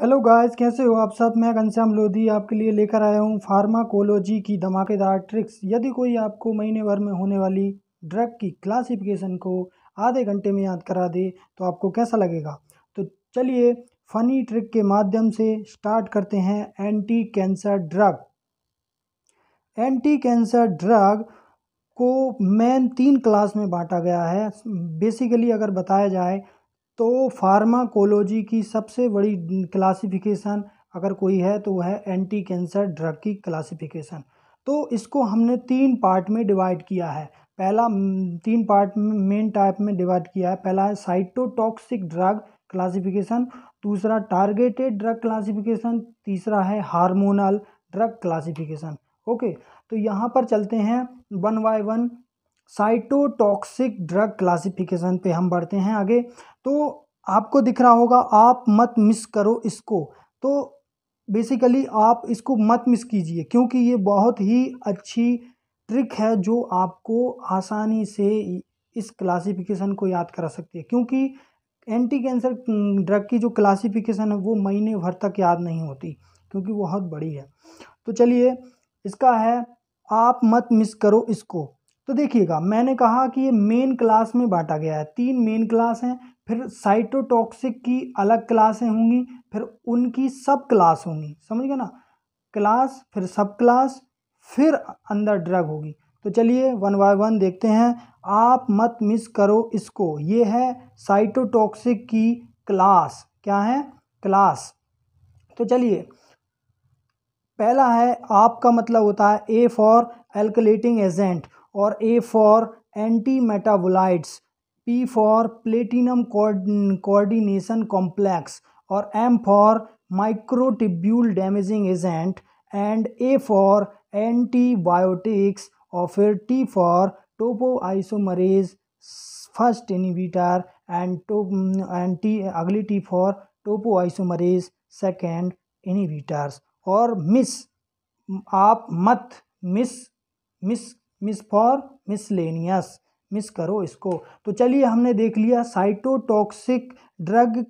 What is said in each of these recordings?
Hello guys कैसे हो आप सब मैं घनश्याम लोधी आपके लिए लेकर आया हूँ फार्माकोलॉजी की धमाकेदार ट्रिक्स यदि कोई आपको महीने भर में होने वाली ड्रग की क्लासिफिकेशन को आधे घंटे में याद करा दे तो आपको कैसा लगेगा तो चलिए फनी ट्रिक के माध्यम से स्टार्ट करते हैं anti cancer drug anti cancer drug को मेन तीन क्लास में बांटा गया है बेसिकली अगर बताया जाए तो फार्माकोलॉजी की सबसे बड़ी क्लासिफिकेशन अगर कोई है तो वह है एंटी कैंसर ड्रग की क्लासिफिकेशन तो इसको हमने तीन पार्ट में डिवाइड किया है पहला तीन पार्ट में मेन टाइप में डिवाइड किया है पहला है साइटोटॉक्सिक ड्रग क्लासिफिकेशन दूसरा टारगेटेड ड्रग क्लासिफिकेशन तीसरा है हार्मोनल ड्रग क्लासिफिकेशन ओके तो यहाँ पर चलते हैं one by one cytotoxic drug classification पे हम बढ़ते हैं आगे तो आपको दिख रहा होगा आप मत मिस करो इसको तो बेसिकली आप इसको मत मिस कीजिए क्योंकि ये बहुत ही अच्छी ट्रिक है जो आपको आसानी से इस क्लासिफिकेशन को याद करा सकती है क्योंकि एंटी कैंसर ड्रग की जो क्लासिफिकेशन है वो महीने भर तक याद नहीं होती क्योंकि बहुत बड़ी है तो चलिए इसका है आप मत मिस करो इसको तो देखिएगा मैंने कहा कि ये मेन क्लास में बांटा गया है तीन मेन क्लास हैं फिर साइटोटॉक्सिक की अलग क्लासें होंगी फिर उनकी सब क्लास होंगी समझ गए ना क्लास फिर सब क्लास फिर अंदर ड्रग होगी तो चलिए वन बाय वन देखते हैं आप मत मिस करो इसको ये है साइटोटॉक्सिक की क्लास क्या है क्लास तो चलिए पहला है आपका मतलब होता है ए फॉर एल्कलेटिंग एजेंट और A for antimetabolites P for platinum coordination complex और M for microtubule damaging agent and A for antibiotics और फिर T for topoisomerase first inhibitor and anti अगली T for topoisomerase second inhibitors और miss आप मत miss miss miss for miscellaneous miss करो इसको तो चलिए हमने देख लिया साइटोटॉक्सिक ड्रग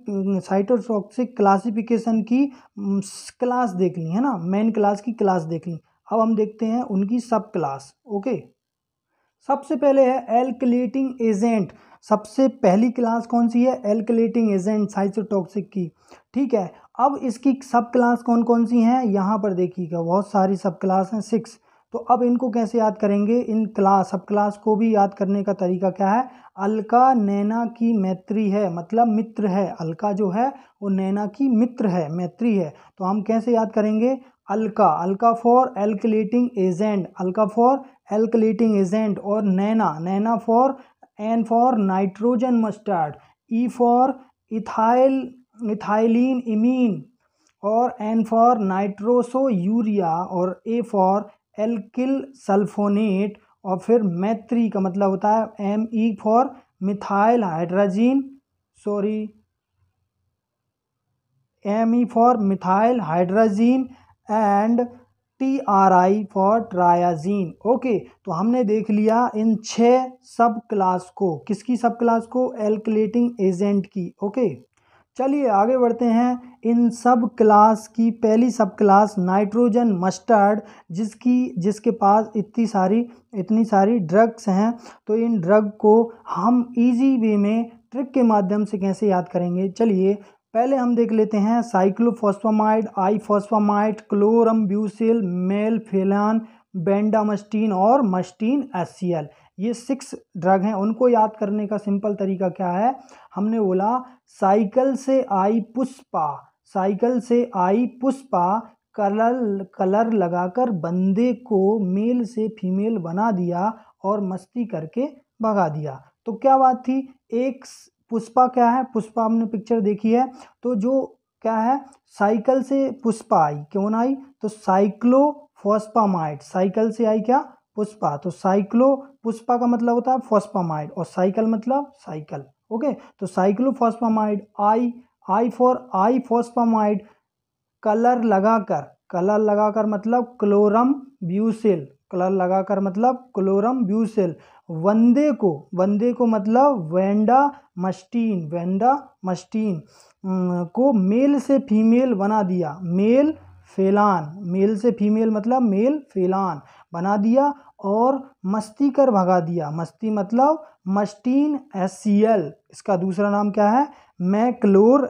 साइटोटॉक्सिक क्लासिफिकेशन की क्लास देख ली है ना मेन क्लास की क्लास देख ली अब हम देखते हैं उनकी सब क्लास ओके सबसे पहले है एल्कलेटिंग एजेंट सबसे पहली क्लास कौन सी है एल्कलेटिंग एजेंट साइसोटॉक्सिक की ठीक है अब इसकी सब क्लास कौन कौन सी हैं यहाँ पर देखिएगा बहुत सारी सब क्लास हैं सिक्स तो अब इनको कैसे याद करेंगे इन क्लास सब क्लास को भी याद करने का तरीका क्या है अलका नैना की मैत्री है मतलब मित्र है अलका जो है वो नैना की मित्र है मैत्री है तो हम कैसे याद करेंगे Alka Alka for alkylating agent Alka for alkylating agent और Naina Naina for N for nitrogen mustard E for ethyl ethylene imine और एन फॉर नाइट्रोसो यूरिया और ए फॉर एल्किल सल्फोनेट और फिर मैत्री का मतलब होता है M E for methyl hydrazine sorry M E for methyl hydrazine and T R I for triazine okay तो हमने देख लिया इन छः सब क्लास को किसकी सब क्लास को एल्कुलेटिंग एजेंट की ओके okay? चलिए आगे बढ़ते हैं इन सब क्लास की पहली सब क्लास नाइट्रोजन मस्टर्ड जिसकी जिसके पास इतनी सारी इतनी सारी ड्रग्स हैं तो इन ड्रग को हम इजी वे में ट्रिक के माध्यम से कैसे याद करेंगे चलिए पहले हम देख लेते हैं साइक्लोफोस्फामाइड क्लोरम ब्यूसिल मेल मेलफेलान बेंडामस्टीन और मस्टीन एस ये सिक्स ड्रग हैं उनको याद करने का सिंपल तरीका क्या है हमने बोला साइकिल से आई पुष्पा साइकिल से आई पुष्पा कलर कलर लगाकर बंदे को मेल से फीमेल बना दिया और मस्ती करके भगा दिया तो क्या बात थी एक पुष्पा क्या है पुष्पा हमने पिक्चर देखी है तो जो क्या है साइकिल से पुष्पा आई क्यों ना आई तो साइक्लो फॉस्पामाइट साइकिल से आई क्या पुष्पा तो साइक्लो पुष्पा का मतलब होता है फॉस्पामाइड और साइकिल मतलब साइकिल ओके तो cyclophosphamide I I for ifosfamide colour लगाकर कलर लगाकर मतलब क्लोरम ब्यूसिल कलर लगाकर मतलब क्लोरम ब्यूसिल वंदे को वंदे को मतलब वेंडा मस्टीन वेंडा मस्टीन को मेल से फीमेल बना दिया मेल फेलान मेल से फीमेल मतलब मेल फेलान बना दिया और मस्ती कर भगा दिया मस्ती मतलब मस्टीन एस सी एल इसका दूसरा नाम क्या है मैक्लोर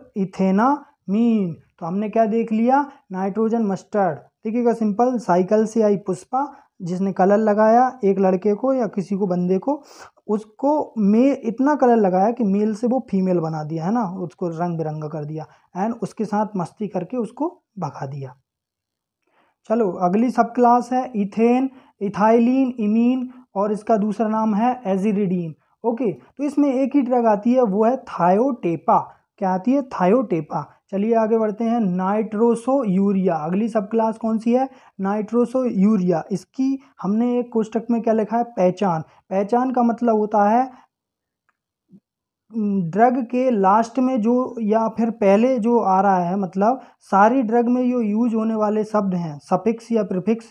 मीन तो हमने क्या देख लिया नाइट्रोजन मस्टर्ड देखिएगा सिंपल साइकिल से आई पुष्पा जिसने कलर लगाया एक लड़के को या किसी को बंदे को उसको मे इतना कलर लगाया कि मेल से वो फीमेल बना दिया है ना उसको रंग बिरंगा कर दिया एंड उसके साथ मस्ती करके उसको भगा दिया चलो अगली सब क्लास है इथेन इथाइलिन इमीन और इसका दूसरा नाम है एजिरिडीन ओके तो इसमें एक ही ड्रग आती है वो है थायोटेपा क्या आती है थायोटेपा चलिए आगे बढ़ते हैं नाइट्रोसो यूरिया अगली सब क्लास कौन सी है नाइट्रोसो यूरिया इसकी हमने एक कोष्टक में क्या लिखा है पहचान पहचान का मतलब होता है ड्रग के लास्ट में जो या फिर पहले जो आ रहा है मतलब सारी ड्रग में जो यूज होने वाले शब्द हैं सफिक्स या प्रिफिक्स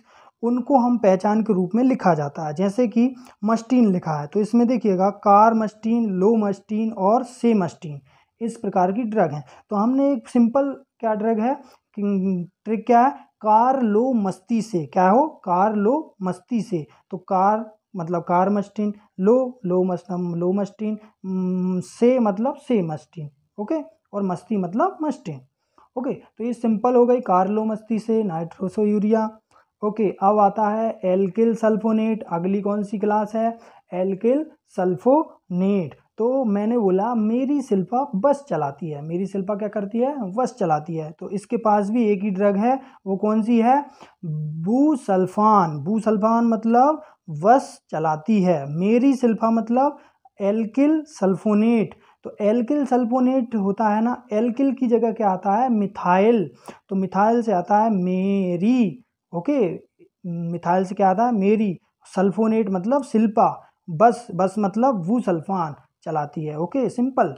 उनको हम पहचान के रूप में लिखा जाता है जैसे कि मस्टीन लिखा है तो इसमें देखिएगा कार मस्टीन लो मस्टीन और से मस्टीन इस प्रकार की ड्रग हैं तो हमने एक सिंपल क्या ड्रग है ट्रिक क्या है कार लो मस्ती से क्या हो कार लो मस्ती से तो कार मतलब कार्मस्टीन लो लो लो लोमस्टीन से मतलब से मस्टीन ओके और मस्ती मतलब मस्टीन ओके तो ये सिंपल हो गई कार्लो मस्ती से नाइट्रोसो यूरिया ओके अब आता है एल्किल सल्फोनेट अगली कौन सी क्लास है एल्किल सल्फोनेट तो मैंने बोला मेरी शिल्पा बस चलाती है मेरी शिल्पा क्या करती है बस चलाती है तो इसके पास भी एक ही ड्रग है वो कौन सी है बूसल्फान बूसल्फान मतलब वस चलाती है मेरी सिल्फा मतलब एल्किल सल्फोनेट तो एल्किल सल्फोनेट होता है ना एल्किल की जगह क्या आता है मिथाइल तो मिथाइल से आता है मेरी ओके मिथाइल से क्या आता है मेरी सल्फोनेट मतलब सिल्पा बस बस मतलब वो सल्फान चलाती है ओके सिंपल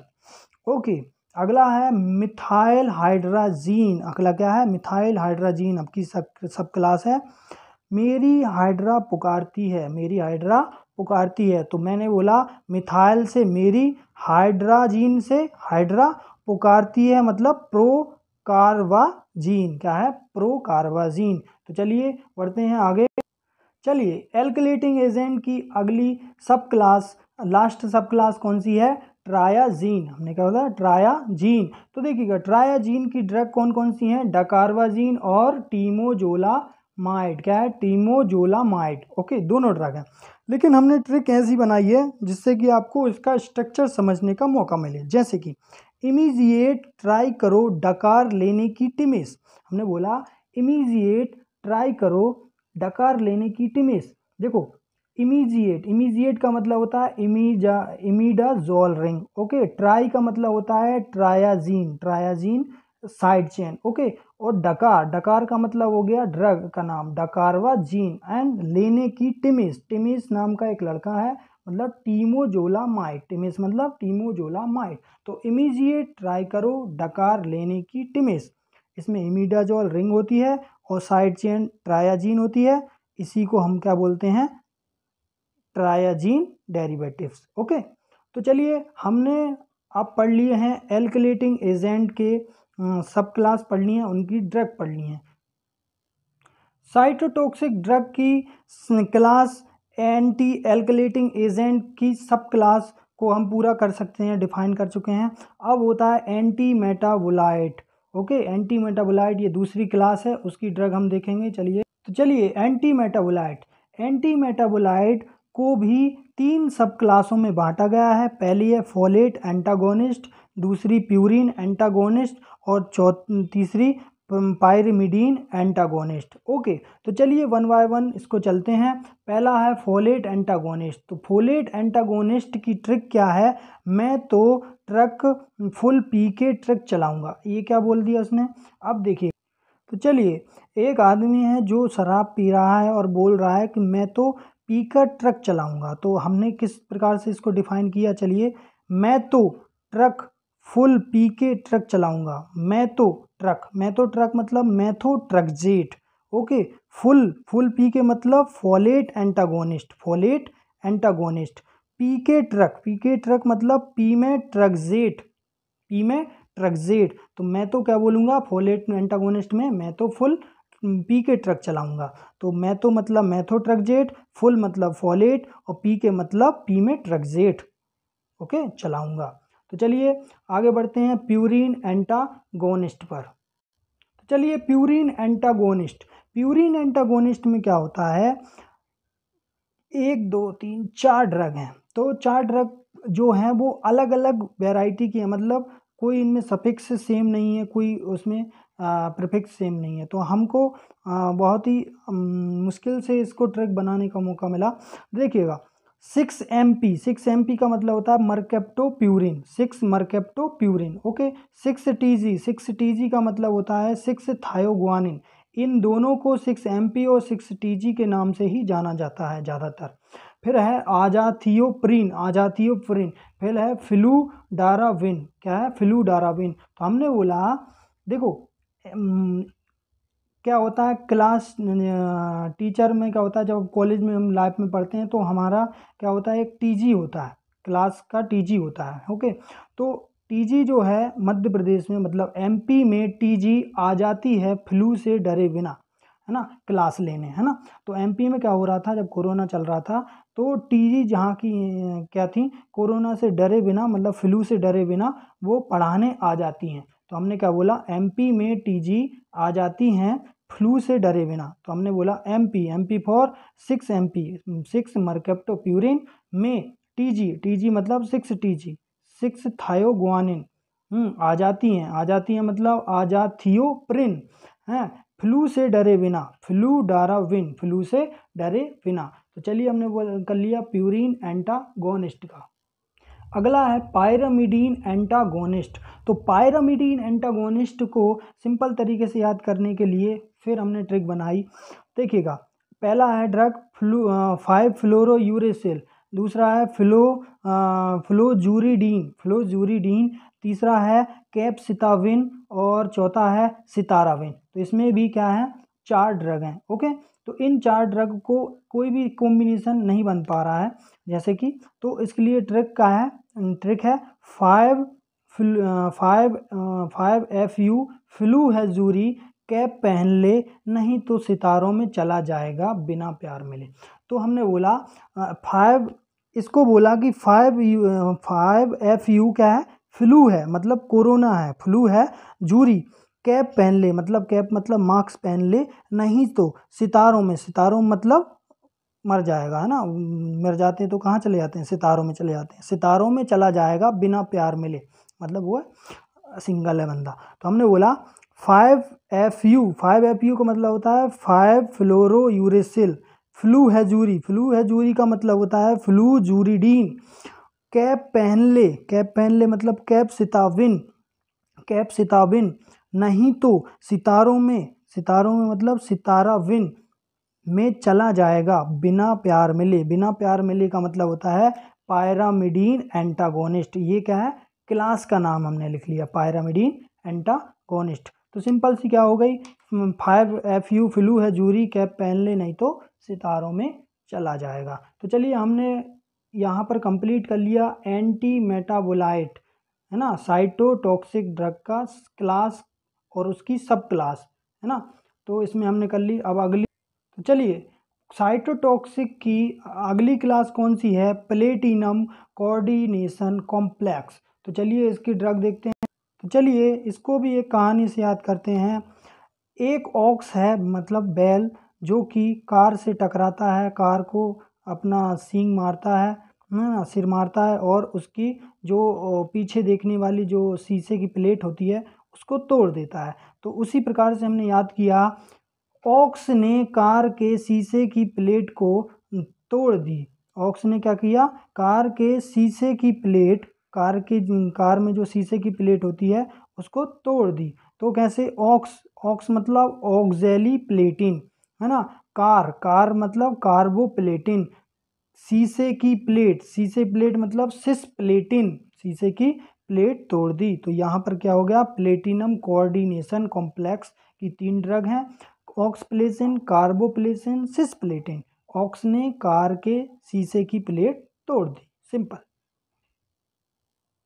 ओके अगला है मिथाइल हाइड्राजीन अगला क्या है मिथाइल हाइड्राजीन आपकी सब सब क्लास है मेरी हाइड्रा पुकारती है मेरी हाइड्रा पुकारती है तो मैंने बोला मिथाइल से मेरी हाइड्राजीन से हाइड्रा पुकारती है मतलब प्रो कार्वाजीन क्या है प्रो कार्वाजीन तो चलिए बढ़ते हैं आगे चलिए एल्कलेटिंग एजेंट की अगली सब क्लास लास्ट सब क्लास कौन सी है ट्रायाजीन हमने क्या बोला ट्रायाजीन तो देखिएगा ट्रायाजीन की ड्रग कौन कौन सी हैं डकारवाजीन और टीमोजोला माइट क्या है टीमो जोला माइट ओके दोनों ड्रग हैं लेकिन हमने ट्रिक ऐसी बनाई है जिससे कि आपको इसका स्ट्रक्चर समझने का मौका मिले जैसे कि इमीजिएट ट्राई करो डकार लेने की टिमिस हमने बोला इमीजिएट ट्राई करो डकार लेने की टिमिस देखो इमीजिएट इमीजिएट का मतलब होता है इमीजा जोल रिंग ओके ट्राई का मतलब होता है triazine triazine side chain okay और डकार डकार का मतलब हो गया ड्रग का नाम डकारवा जीन एंड लेने की टिमिस टिमिस नाम का एक लड़का है मतलब टीमोजोला माइट टिमिस मतलब टीमोजोला माइट तो इमीजिएट ट्राई करो डकार लेने की टिमिस इसमें इमीडाजोल रिंग होती है और साइड चेन ट्रायाजीन होती है इसी को हम क्या बोलते हैं ट्रायाजीन डेरिवेटिव्स ओके तो चलिए हमने आप पढ़ लिए हैं एल्कुलेटिंग एजेंट के हम्म, सब क्लास पढ़नी है उनकी ड्रग पढ़नी है साइटोटॉक्सिक ड्रग की क्लास एंटी एल्कलेटिंग एजेंट की सब क्लास को हम पूरा कर सकते हैं डिफाइन कर चुके हैं अब होता है antimetabolite okay antimetabolite ये दूसरी क्लास है उसकी ड्रग हम देखेंगे चलिए तो चलिए एंटी मेटाबोलाइट एंटी मेटाबोलाइट को भी तीन सब क्लासों में बांटा गया है पहली है फोलेट एंटागोनिस्ट दूसरी प्यूरिन एंटागोनिस्ट और चौ तीसरी पायरिमिडीन एंटागोनिस्ट ओके तो चलिए वन बाय वन इसको चलते हैं पहला है फोलेट एंटागोनिस्ट तो फोलेट एंटागोनिस्ट की ट्रिक क्या है मैं तो ट्रक फुल पी के ट्रक चलाऊंगा ये क्या बोल दिया उसने अब देखिए तो चलिए एक आदमी है जो शराब पी रहा है और बोल रहा है कि मैं तो पी कर ट्रक चलाऊंगा तो हमने किस प्रकार से इसको डिफाइन किया चलिए मैं तो ट्रक फुल पी के ट्रक चलाऊंगा मैं तो ट्रक मैं तो ट्रक मतलब methotrexate okay full full P के मतलब folate antagonist folate antagonist P के ट्रक पी के ट्रक मतलब पी में जेट पी में ट्रकजेट तो मैं तो क्या बोलूँगा फॉलेट एंटागोनिस्ट में मैं तो फुल पी के ट्रक चलाऊंगा तो मैं तो मतलब मैथो तो ट्रकजेट फुल मतलब फॉलेट और पी के मतलब पी में ट्रकजेट ओके चलाऊंगा तो चलिए आगे बढ़ते हैं प्यूरिन एंटागोनिस्ट पर तो चलिए प्यूरिन एंटागोनिस्ट प्यूरिन एंटागोनिस्ट में क्या होता है एक दो तीन चार ड्रग हैं तो चार ड्रग जो हैं वो अलग अलग वेराइटी की है मतलब कोई इनमें सफिक्स सेम नहीं है कोई उसमें प्रफिक्स सेम नहीं है तो हमको बहुत ही मुश्किल से इसको ट्रैक बनाने का मौका मिला देखिएगा six M P six M P का मतलब होता है mercaptopurine six mercaptopurine okay six T G six T G का मतलब होता है सिक्स थायोगुआनिन इन दोनों को सिक्स एम पी और सिक्स टी जी के नाम से ही जाना जाता है ज़्यादातर फिर है आजाथियोप्रीन आजाथियोप्रीन फिर है फ्लू डाराविन क्या है फ्लू डाराविन तो हमने बोला देखो क्या होता है क्लास टीचर में क्या होता है जब कॉलेज में हम लाइफ में पढ़ते हैं तो हमारा क्या होता है एक टी जी होता है क्लास का टी जी होता है ओके तो टी जी जो है मध्य प्रदेश में मतलब एमपी में टी जी आ जाती है फ्लू से डरे बिना है ना क्लास लेने है ना तो एमपी में क्या हो रहा था जब कोरोना चल रहा था तो टीजी जहाँ की क्या थी कोरोना से डरे बिना मतलब फ्लू से डरे बिना वो पढ़ाने आ जाती हैं तो हमने क्या बोला एमपी में टीजी आ जाती हैं फ्लू से डरे बिना तो हमने बोला M P M P for six M P six mercaptopurine में टीजी टीजी मतलब सिक्स टीजी सिक्स थायोगुआनिन आ जाती हैं आ जाती हैं मतलब आ जा हैं फ्लू से डरे बिना फ्लू डाराविन फ्लू से डरे बिना तो चलिए हमने कर लिया प्यूरिन एंटागोनिस्ट का अगला है पायरामिडीन एंटागोनिस्ट तो पायरामिडीन एंटागोनिस्ट को सिंपल तरीके से याद करने के लिए फिर हमने ट्रिक बनाई देखिएगा पहला है drug flu five fluorouracil दूसरा है फ्लो फ्लोजूरीडीन फ्लोजूरीडीन तीसरा है कैपसिताविन और चौथा है सिताराविन तो इसमें भी क्या है चार ड्रग हैं ओके तो इन चार ड्रग को कोई भी कॉम्बिनेशन नहीं बन पा रहा है जैसे कि तो इसके लिए ट्रिक का है ट्रिक है five five five F U flu है जूरी कैप पहन ले नहीं तो सितारों में चला जाएगा बिना प्यार मिले तो हमने बोला फाइव इसको बोला कि five U five F U क्या है फ्लू है मतलब कोरोना है फ्लू है जूरी कैप पहन ले मतलब कैप मतलब मास्क पहन ले नहीं तो सितारों में सितारों मतलब मर जाएगा है ना मर जाते हैं तो कहाँ चले जाते हैं सितारों में चले जाते हैं सितारों में चला जाएगा बिना प्यार मिले मतलब वो सिंगल है बंदा तो हमने बोला five F U five F U का मतलब होता है फाइव फ्लोरो यूरेसिल फ्लू है जूरी फ्लू है जूरी का मतलब होता है फ्लू जूरीडीन कैप पहन ले कैप पहन ले मतलब कैप सिताविन कैप सिताविन नहीं तो सितारों में सितारों में मतलब सितारा विन में चला जाएगा बिना प्यार मिले बिना प्यार मिले का मतलब होता है पायरामिडीन एंटागोनिस्ट ये क्या है क्लास का नाम हमने लिख लिया पायरामिडीन एंटागोनिस्ट तो सिंपल सी क्या हो गई फाइव एफ यू फ्लू है जूरी कैप पहन ले नहीं तो सितारों में चला जाएगा तो चलिए हमने यहाँ पर कंप्लीट कर लिया एंटी मेटाबोलाइट है ना साइटोटॉक्सिक ड्रग का क्लास और उसकी सब क्लास है ना तो इसमें हमने कर ली अब अगली चलिए साइटोटॉक्सिक की अगली क्लास कौन सी है प्लेटिनम कोऑर्डिनेशन कॉम्प्लेक्स तो चलिए इसकी ड्रग देखते हैं तो चलिए इसको भी एक कहानी से याद करते हैं एक ऑक्स है मतलब बैल जो कि कार से टकराता है कार को अपना सींग मारता है ना सिर मारता है और उसकी जो पीछे देखने वाली जो शीशे की प्लेट होती है उसको तोड़ देता है तो उसी प्रकार से हमने याद किया ऑक्स ने कार के शीशे की प्लेट को तोड़ दी ऑक्स ने क्या किया कार के शीशे की प्लेट कार के कार में जो शीशे की प्लेट होती है उसको तोड़ दी तो कैसे ऑक्स ऑक्स मतलब ऑक्जेली प्लेटिन है ना कार कार मतलब कार्बोप्लेटिन शीशे की प्लेट शीशे प्लेट मतलब सिस प्लेटिन शीशे की प्लेट तोड़ दी तो यहाँ पर क्या हो गया प्लेटिनम कोऑर्डिनेशन कॉम्प्लेक्स की तीन ड्रग हैं ऑक्सप्लेसिन कार्बोप्लेसिन सिस प्लेटिन ऑक्स ने कार के शीशे की प्लेट तोड़ दी सिंपल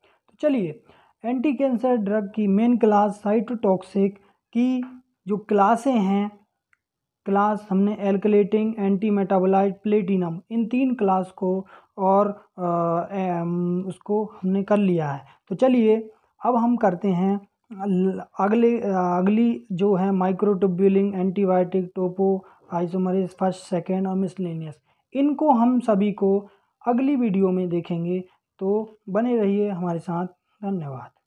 तो चलिए एंटी कैंसर ड्रग की मेन क्लास साइटोटॉक्सिक की जो क्लासें हैं क्लास हमने एल्कलेटिंग एंटी मेटाबोलाइट प्लेटिनम इन तीन क्लास को और आ, ए, उसको हमने कर लिया है तो चलिए अब हम करते हैं अगले अगली जो है microtubulin antibiotic topoisomerase first second और मिसलेनियस इनको हम सभी को अगली वीडियो में देखेंगे तो बने रहिए हमारे साथ धन्यवाद